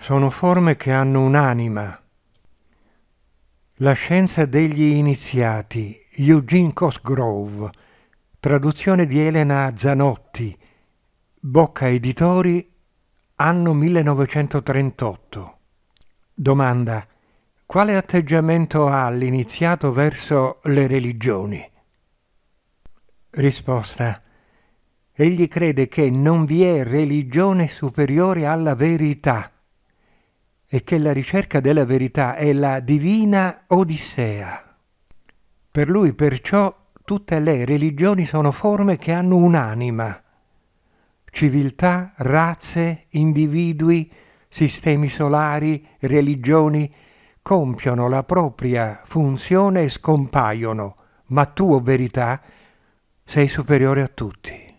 sono forme che hanno un'anima. La scienza degli iniziati, Eugene Cosgrove, traduzione di Elena Zanotti, Bocca Editori, anno 1938. Domanda. Quale atteggiamento ha l'iniziato verso le religioni? Risposta. Egli crede che non vi è religione superiore alla verità e che la ricerca della verità è la divina odissea. Per lui perciò tutte le religioni sono forme che hanno un'anima, civiltà, razze, individui, sistemi solari, religioni, compiono la propria funzione e scompaiono, ma tu, verità, sei superiore a tutti.